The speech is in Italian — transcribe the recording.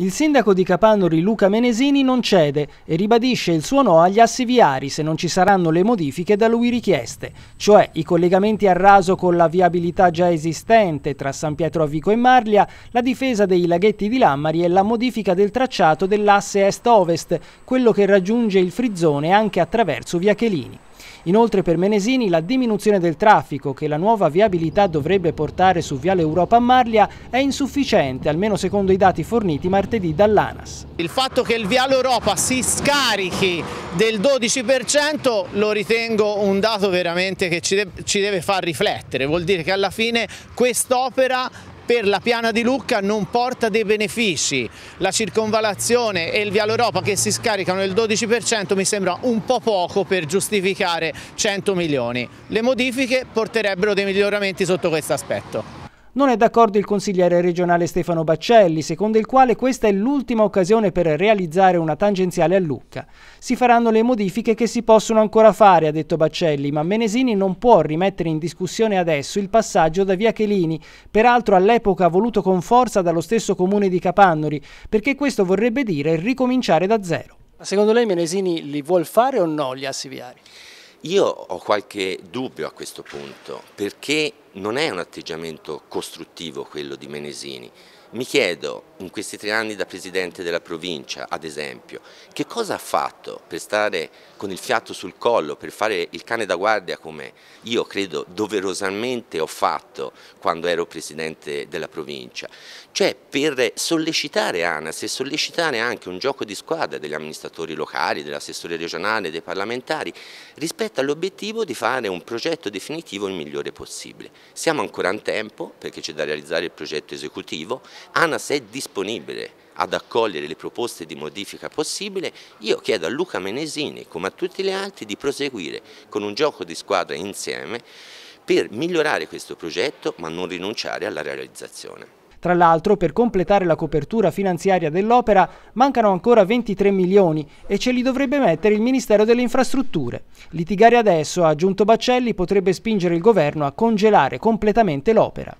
Il sindaco di Capannori Luca Menesini non cede e ribadisce il suo no agli assi viari se non ci saranno le modifiche da lui richieste, cioè i collegamenti a raso con la viabilità già esistente tra San Pietro a Vico e Marlia, la difesa dei laghetti di Lammari e la modifica del tracciato dell'asse est-ovest, quello che raggiunge il frizzone anche attraverso Via Chelini. Inoltre per Menesini la diminuzione del traffico che la nuova viabilità dovrebbe portare su Viale Europa a Marlia è insufficiente, almeno secondo i dati forniti martedì dall'ANAS. Il fatto che il Viale Europa si scarichi del 12% lo ritengo un dato veramente che ci deve far riflettere, vuol dire che alla fine quest'opera per la piana di Lucca non porta dei benefici. La circonvalazione e il Viale Europa che si scaricano il 12% mi sembra un po' poco per giustificare 100 milioni. Le modifiche porterebbero dei miglioramenti sotto questo aspetto. Non è d'accordo il consigliere regionale Stefano Baccelli, secondo il quale questa è l'ultima occasione per realizzare una tangenziale a Lucca. Si faranno le modifiche che si possono ancora fare, ha detto Baccelli, ma Menesini non può rimettere in discussione adesso il passaggio da via Chelini, peraltro all'epoca voluto con forza dallo stesso comune di Capannori, perché questo vorrebbe dire ricominciare da zero. Ma secondo lei Menesini li vuol fare o no gli assi viari? Io ho qualche dubbio a questo punto, perché non è un atteggiamento costruttivo quello di Menesini. Mi chiedo, in questi tre anni da presidente della provincia, ad esempio, che cosa ha fatto per stare con il fiato sul collo, per fare il cane da guardia come io credo doverosamente ho fatto quando ero presidente della provincia? Cioè per sollecitare ANAS e sollecitare anche un gioco di squadra degli amministratori locali, dell'assessore regionale, dei parlamentari, rispetto all'obiettivo di fare un progetto definitivo il migliore possibile. Siamo ancora in tempo perché c'è da realizzare il progetto esecutivo, ANAS è disponibile ad accogliere le proposte di modifica possibile, io chiedo a Luca Menesini, come a tutti gli altri, di proseguire con un gioco di squadra insieme per migliorare questo progetto ma non rinunciare alla realizzazione. Tra l'altro, per completare la copertura finanziaria dell'opera mancano ancora 23 milioni e ce li dovrebbe mettere il Ministero delle Infrastrutture. Litigare adesso, ha aggiunto Baccelli, potrebbe spingere il governo a congelare completamente l'opera.